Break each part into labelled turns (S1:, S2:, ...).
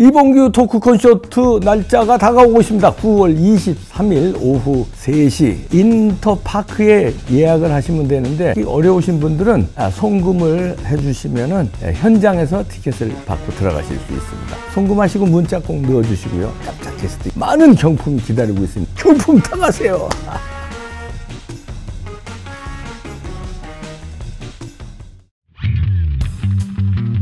S1: 이봉규 토크 콘서트 날짜가 다가오고 있습니다. 9월 23일 오후 3시 인터파크에 예약을 하시면 되는데 어려우신 분들은 아, 송금을 해주시면 예, 현장에서 티켓을 받고 들어가실 수 있습니다. 송금하시고 문자 꼭 넣어주시고요. 깜짝 테스트 많은 경품 기다리고 있습니다. 경품 당하세요.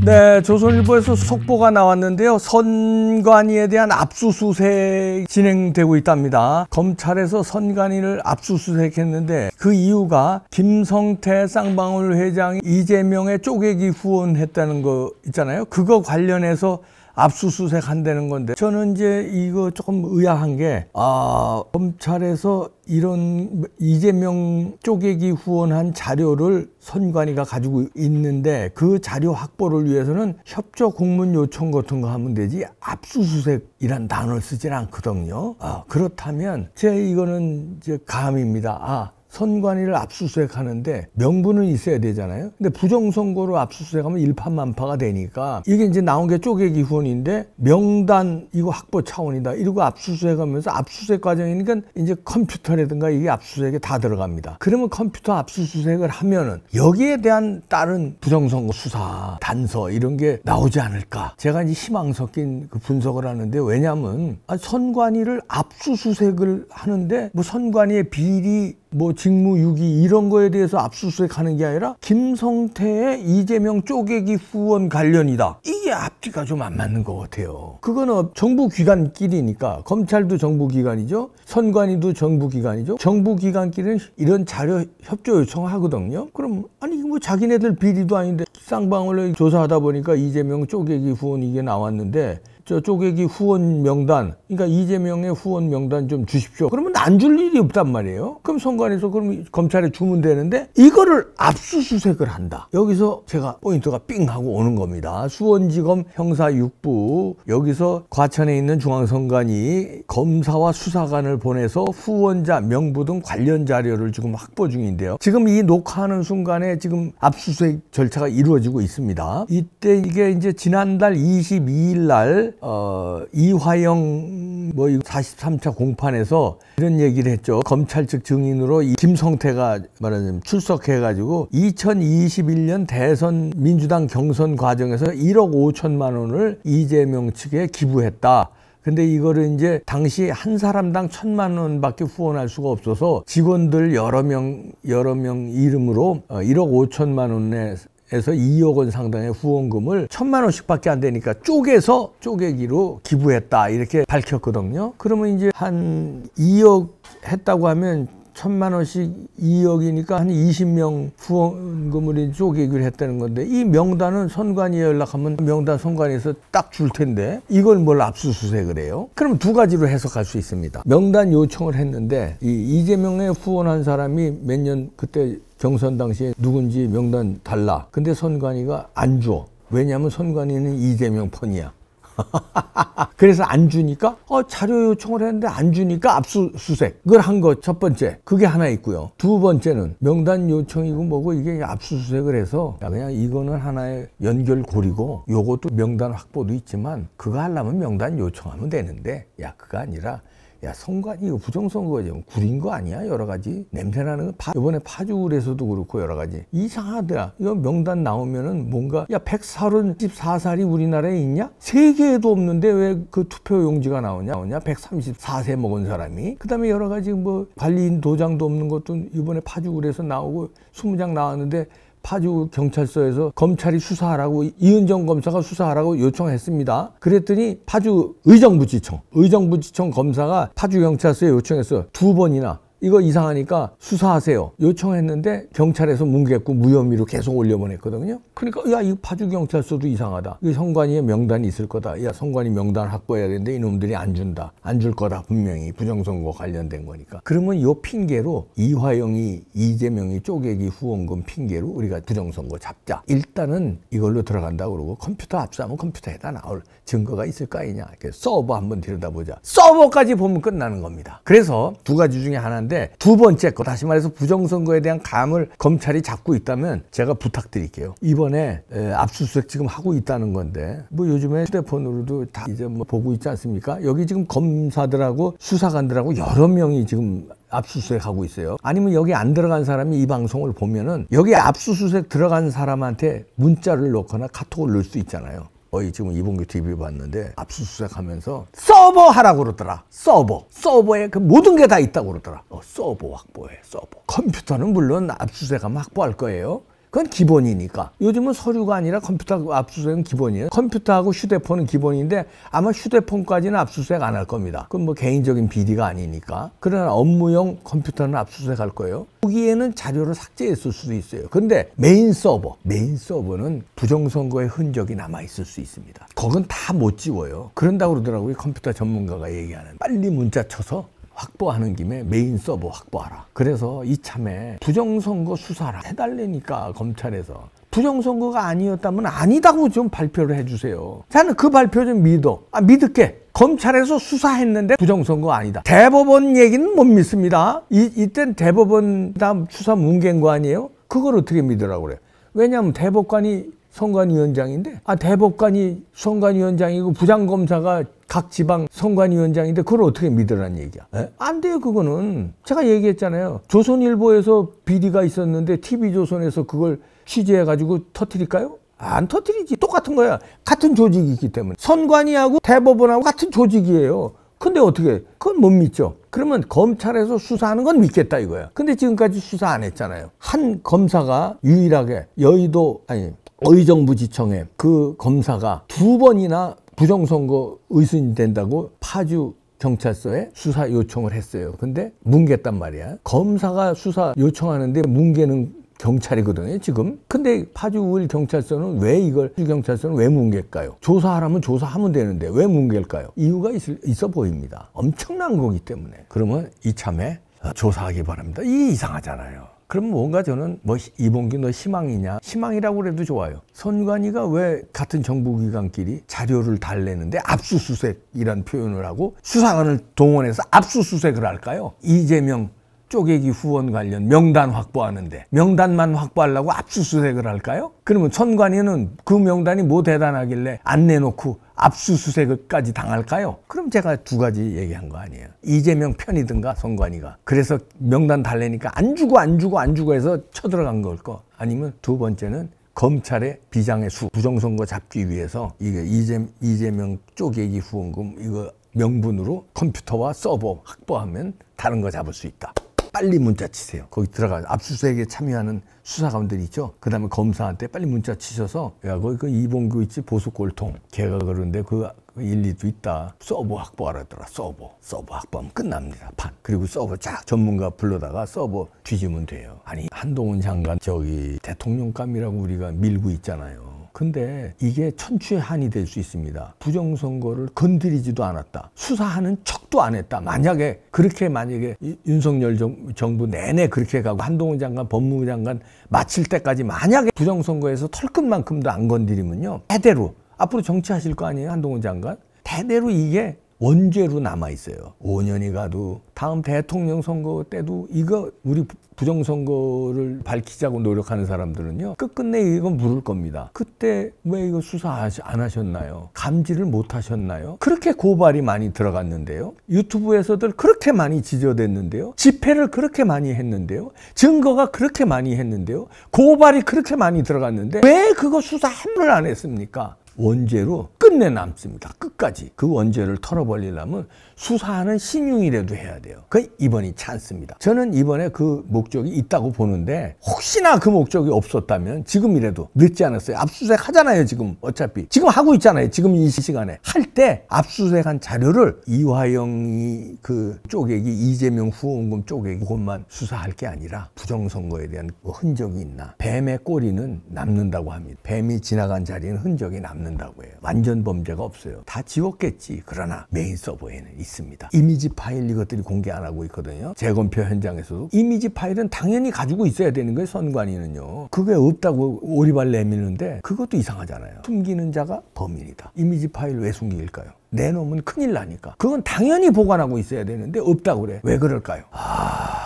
S1: 네, 조선일보에서 속보가 나왔는데요. 선관위에 대한 압수수색 진행되고 있답니다. 검찰에서 선관위를 압수수색했는데 그 이유가 김성태 쌍방울 회장이 이재명의 쪼개기 후원했다는 거 있잖아요. 그거 관련해서 압수수색 한다는 건데 저는 이제 이거 조금 의아한 게 아, 검찰에서 이런 이재명 쪼개기 후원한 자료를 선관위가 가지고 있는데 그 자료 확보를 위해서는 협조 공문 요청 같은 거 하면 되지 압수수색이란 단어를 쓰진 않거든요. 아, 그렇다면 제 이거는 이제 감입니다. 아, 선관위를 압수수색하는데 명분은 있어야 되잖아요. 근데 부정선거로 압수수색하면 일판만파가 되니까 이게 이제 나온 게 쪼개기 후원인데 명단 이거 확보 차원이다. 이러고 압수수색하면서 압수수색 과정이니까 이제 컴퓨터라든가 이게 압수수색에 다 들어갑니다. 그러면 컴퓨터 압수수색을 하면은 여기에 대한 다른 부정선거 수사 단서 이런 게 나오지 않을까? 제가 이제 희망 섞인 그 분석을 하는데 왜냐하면 선관위를 압수수색을 하는데 뭐 선관위의 비리 뭐 직무유기 이런 거에 대해서 압수수색 하는 게 아니라 김성태의 이재명 쪼개기 후원 관련이다. 이게 앞뒤가 좀 안 맞는 것 같아요. 그거는 정부 기관끼리니까 검찰도 정부 기관이죠. 선관위도 정부 기관이죠. 정부 기관끼리는 이런 자료 협조 요청하거든요. 그럼 아니 뭐 자기네들 비리도 아닌데 쌍방울을 조사하다 보니까 이재명 쪼개기 후원 이게 나왔는데 저 쪼개기 후원 명단, 그러니까 이재명의 후원 명단 좀 주십시오. 그러면 안 줄 일이 없단 말이에요. 그럼 선관에서 위 그럼 검찰에 주면 되는데 이거를 압수수색을 한다. 여기서 제가 포인트가 삥 하고 오는 겁니다. 수원지검 형사 6부 여기서 과천에 있는 중앙선관위 검사와 수사관을 보내서 후원자 명부 등 관련 자료를 지금 확보 중인데요. 지금 이 녹화하는 순간에 지금 압수수색 절차가 이루어지고 있습니다. 이때 이게 이제 지난달 22일 날 어, 이화영 뭐 43차 공판에서 이런 얘기를 했죠. 검찰 측 증인으로 이 김성태가 말하자면 출석해가지고 2021년 대선 민주당 경선 과정에서 1억 5천만 원을 이재명 측에 기부했다. 근데 이거를 이제 당시 한 사람당 천만 원밖에 후원할 수가 없어서 직원들 여러 명 여러 명 이름으로 1억 어, 5천만 원에 에서 2억 원 상당의 후원금을 천만 원씩밖에 안 되니까 쪼개서 쪼개기로 기부했다 이렇게 밝혔거든요. 그러면 이제 한 2억 했다고 하면 천만 원씩 2억이니까 한 20명 후원금을 쪼개기로 했다는 건데 이 명단은 선관위에 연락하면 명단 선관위에서 딱 줄 텐데 이걸 뭘 압수수색을 해요? 그럼 두 가지로 해석할 수 있습니다. 명단 요청을 했는데 이 이재명에 후원한 사람이 몇 년 그때 경선 당시에 누군지 명단 달라. 근데 선관위가 안 줘. 왜냐하면 선관위는 이재명 폰이야. 그래서 안 주니까 어, 자료 요청을 했는데 안 주니까 압수수색 그걸 한것첫 번째 그게 하나 있고요 두 번째는 명단 요청이고 뭐고 이게 압수수색을 해서 그냥 이거는 하나의 연결고리고 요것도 명단 확보도 있지만 그거 하려면 명단 요청하면 되는데 야 그거 아니라 야선관 이거 부정선거지 구린 거 아니야 여러 가지 냄새나는 거 파, 이번에 파주에서도 그렇고 여러 가지 이상하더라 이거 명단 나오면은 뭔가 야 134살이 우리나라에 있냐 세계에도 없는데 왜 그 투표 용지가 나오냐 나오냐 134세 먹은 사람이 그다음에 여러 가지 뭐 관리인 도장도 없는 것도 이번에 파주에서 나오고 20장 나왔는데 파주 경찰서에서 검찰이 수사하라고 이은정 검사가 수사하라고 요청했습니다. 그랬더니 파주 의정부지청 의정부지청 검사가 파주 경찰서에 요청해서요두 번이나 이거 이상하니까 수사하세요. 요청했는데 경찰에서 뭉갰고 무혐의로 계속 올려보냈거든요. 그러니까 야, 이 파주 경찰서도 이상하다. 이선관위에 명단이 있을 거다. 야, 선관위 명단 확보해야 되는데 이놈들이 안 준다. 안 줄 거다. 분명히 부정선거 관련된 거니까. 그러면 요 핑계로 이화영이 이재명이 쪼개기 후원금 핑계로 우리가 부정선거 잡자. 일단은 이걸로 들어간다 그러고 컴퓨터 압수하면 컴퓨터에다 나올 증거가 있을 거 아니냐. 서버 한번 들여다보자. 서버까지 보면 끝나는 겁니다. 그래서 두 가지 중에 하나는 하는데 두 번째 거 다시 말해서 부정선거에 대한 감을 검찰이 잡고 있다면 제가 부탁드릴게요. 이번에 압수수색 지금 하고 있다는 건데 뭐 요즘에 휴대폰으로도 다 이제 뭐 보고 있지 않습니까? 여기 지금 검사들하고 수사관들하고 여러 명이 지금 압수수색하고 있어요. 아니면 여기 안 들어간 사람이 이 방송을 보면은 여기 압수수색 들어간 사람한테 문자를 넣거나 카톡을 넣을 수 있잖아요. 어이 지금 이봉규 TV 봤는데 압수수색하면서 서버 하라고 그러더라. 서버. 서버에 그 모든 게 다 있다고 그러더라. 어, 서버 확보해. 서버. 컴퓨터는 물론 압수수색하면 확보할 거예요. 그건 기본이니까. 요즘은 서류가 아니라 컴퓨터 압수수색은 기본이에요. 컴퓨터하고 휴대폰은 기본인데 아마 휴대폰까지는 압수수색 안 할 겁니다. 그건 뭐 개인적인 비리가 아니니까. 그러나 업무용 컴퓨터는 압수수색 할 거예요. 거기에는 자료를 삭제했을 수도 있어요. 근데 메인 서버, 메인 서버는 부정선거의 흔적이 남아있을 수 있습니다. 그건 다 못 지워요. 그런다고 그러더라고요. 컴퓨터 전문가가 얘기하는. 빨리 문자 쳐서 확보하는 김에 메인 서버 확보하라. 그래서 이참에 부정선거 수사라 해달래니까 검찰에서 부정선거가 아니었다면 아니다고 좀 발표를 해주세요. 나는 그 발표 좀 믿어. 아 믿을게. 검찰에서 수사했는데 부정선거 아니다. 대법원 얘기는 못 믿습니다. 이, 이땐 대법원 다음 수사 뭉갠 거 아니에요? 그걸 어떻게 믿으라고 그래? 왜냐하면 대법관이 선관위원장인데 아 대법관이 선관위원장이고 부장검사가 각 지방 선관위원장인데 그걸 어떻게 믿으라는 얘기야 에? 예? 안 돼요 그거는 제가 얘기했잖아요 조선일보에서 비리가 있었는데 TV조선에서 그걸 취재해 가지고 터트릴까요? 안 터트리지 똑같은 거야 같은 조직이기 때문에 선관위하고 대법원하고 같은 조직이에요 근데 어떻게 그건 못 믿죠 그러면 검찰에서 수사하는 건 믿겠다 이거야 근데 지금까지 수사 안 했잖아요 한 검사가 유일하게 여의도 아니 의정부지청에그 검사가 두 번이나 부정선거 의심된다고 파주 경찰서에 수사 요청을 했어요. 근데 뭉갰단 말이야. 검사가 수사 요청하는데 뭉개는 경찰이거든요, 지금. 근데 파주울 경찰서는 왜 이걸, 파주 경찰서는 왜 뭉갤까요? 조사하라면 조사하면 되는데 왜 뭉갤까요? 이유가 있을, 있어 보입니다. 엄청난 거기 때문에. 그러면 이참에 조사하기 바랍니다. 이게 이상하잖아요. 그럼 뭔가 저는 뭐 이봉규 너 희망이냐 희망이라고 그래도 좋아요 선관위가 왜 같은 정부기관끼리 자료를 달래는데 압수수색이란 표현을 하고 수사관을 동원해서 압수수색을 할까요 이재명 쪼개기 후원 관련 명단 확보하는데 명단만 확보하려고 압수수색을 할까요? 그러면 선관위는 그 명단이 뭐 대단하길래 안 내놓고 압수수색까지 당할까요? 그럼 제가 두 가지 얘기한 거 아니에요. 이재명 편이든가 선관위가. 그래서 명단 달래니까 안 주고 안 주고 안 주고 해서 쳐들어간 걸 거. 아니면 두 번째는 검찰의 비장의 수 부정선거 잡기 위해서 이게 이재, 이재명 쪼개기 후원금 이거 명분으로 컴퓨터와 서버 확보하면 다른 거 잡을 수 있다. 빨리 문자 치세요. 거기 들어가 압수수색에 참여하는 수사관들 있죠. 그 다음에 검사한테 빨리 문자 치셔서 야 거기 그 이봉규 있지 보수 골통 걔가 그러는데 그, 그 일리도 있다. 서버 확보하라더라. 서버. 서버 확보하면 끝납니다. 판. 그리고 서버 쫙 전문가 불러다가 서버 뒤지면 돼요. 아니 한동훈 장관 저기 대통령감이라고 우리가 밀고 있잖아요. 근데 이게 천추의 한이 될 수 있습니다. 부정선거를 건드리지도 않았다. 수사하는 척도 안 했다. 만약에 그렇게 만약에 윤석열 정, 부 내내 그렇게 가고 한동훈 장관 법무부 장관 마칠 때까지 만약에 부정선거에서 털끝만큼도 안 건드리면요. 대대로 앞으로 정치하실 거 아니에요 한동훈 장관? 대대로 이게 원죄로 남아 있어요. 5년이 가도 다음 대통령 선거 때도 이거 우리 부정 선거를 밝히자고 노력하는 사람들은요 끝끝내 이건 물을 겁니다. 그때 왜 이거 수사 안 하셨나요? 감지를 못 하셨나요? 그렇게 고발이 많이 들어갔는데요. 유튜브에서들 그렇게 많이 지저댔는데요. 집회를 그렇게 많이 했는데요. 증거가 그렇게 많이 했는데요. 고발이 그렇게 많이 들어갔는데 왜 그거 수사 한번안 했습니까? 원죄로 끝내 남습니다. 끝까지. 그 원죄를 털어버리려면 수사하는 신용이라도 해야 돼요. 그 이번이 찬스입니다. 저는 이번에 그 목적이 있다고 보는데 혹시나 그 목적이 없었다면 지금이라도 늦지 않았어요. 압수수색 하잖아요. 지금 어차피 지금 하고 있잖아요. 지금 이 시간에 할 때 압수수색한 자료를 이화영이 그 쪼개기 이재명 후원금 쪼개기 그것만 수사할 게 아니라 부정선거에 대한 뭐 흔적이 있나 뱀의 꼬리는 남는다고 합니다. 뱀이 지나간 자리는 흔적이 남는다고 해요. 완전 범죄가 없어요. 다 지웠겠지. 그러나 메인 서버에는 있습니다. 이미지 파일 이것들이 공개 안 하고 있거든요. 재검표 현장에서도. 이미지 파일은 당연히 가지고 있어야 되는 거예요. 선관위는요. 그게 없다고 오리발 내미는데 그것도 이상하잖아요. 숨기는 자가 범인이다. 이미지 파일 왜 숨길까요? 내놓으면 큰일 나니까. 그건 당연히 보관하고 있어야 되는데 없다고 그래. 왜 그럴까요? 아...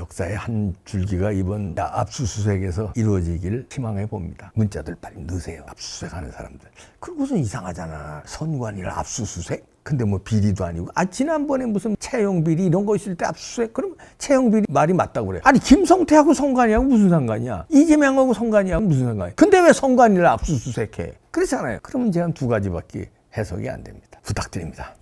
S1: 역사의 한 줄기가 이번 압수수색에서 이루어지길 희망해 봅니다. 문자들 빨리 넣으세요. 압수수색 하는 사람들. 그리고 무슨 이상하잖아. 선관위를 압수수색? 근데 뭐 비리도 아니고 아 지난번에 무슨 채용 비리 이런 거 있을 때 압수수색 그럼 채용 비리 말이 맞다고 그래 아니 김성태하고 성관이하고 무슨 상관이야 이재명하고 성관이하고 무슨 상관이야 근데 왜 성관이를 압수수색해 그렇잖아요 그러면 제가 두 가지밖에 해석이 안 됩니다 부탁드립니다.